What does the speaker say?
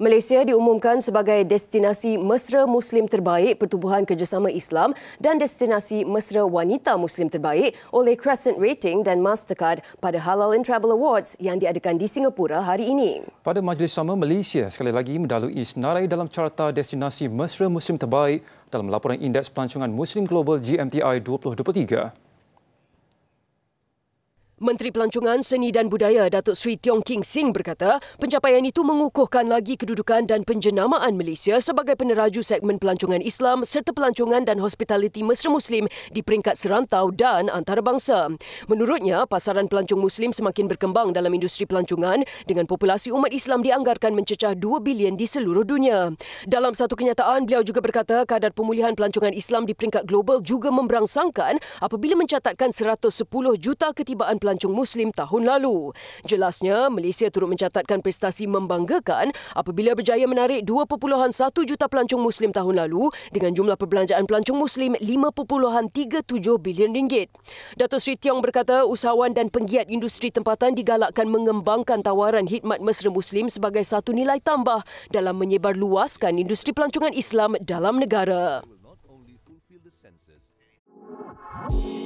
Malaysia diumumkan sebagai destinasi mesra muslim terbaik Pertubuhan Kerjasama Islam dan destinasi mesra wanita muslim terbaik oleh Crescent Rating dan Mastercard pada Halal and Travel Awards yang diadakan di Singapura hari ini. Pada majlis sama Malaysia sekali lagi mendalui senarai dalam carta destinasi mesra muslim terbaik dalam laporan indeks pelancongan Muslim Global GMTI 2023. Menteri Pelancongan Seni dan Budaya Datuk Sri Tiong King Sing berkata, pencapaian itu mengukuhkan lagi kedudukan dan penjenamaan Malaysia sebagai peneraju segmen pelancongan Islam serta pelancongan dan hospitaliti mesra Muslim di peringkat serantau dan antarabangsa. Menurutnya, pasaran pelancong Muslim semakin berkembang dalam industri pelancongan dengan populasi umat Islam dianggarkan mencecah 2 bilion di seluruh dunia. Dalam satu kenyataan, beliau juga berkata kadar pemulihan pelancongan Islam di peringkat global juga memberangsangkan apabila mencatatkan 110 juta ketibaan pelancongan pelancong Muslim tahun lalu. Jelasnya, Malaysia turut mencatatkan prestasi membanggakan apabila berjaya menarik 2.1 juta pelancong Muslim tahun lalu dengan jumlah perbelanjaan pelancong Muslim 5.37 bilion ringgit. Datuk Sri Tiong berkata usahawan dan penggiat industri tempatan digalakkan mengembangkan tawaran khidmat mesra Muslim sebagai satu nilai tambah dalam luaskan industri pelancongan Islam dalam negara. Yeah.